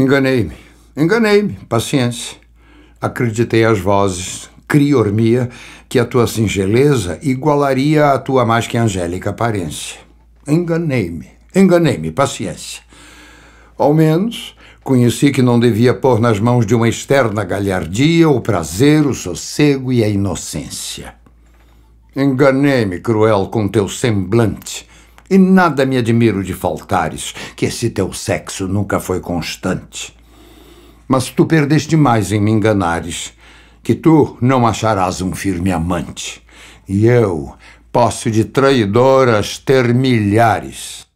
Enganei-me, enganei-me, paciência. Acreditei às vozes, criormia, que a tua singeleza igualaria a tua mais que angélica aparência. Enganei-me, enganei-me, paciência. Ao menos, Conheci que não devia pôr nas mãos de uma externa galhardia o prazer, o sossego e a inocência. Enganei-me, cruel, com teu semblante, e nada me admiro de faltares, que esse teu sexo nunca foi constante. Mas tu perdeste mais em me enganares, que tu não acharás um firme amante. E eu posso de traidoras ter milhares.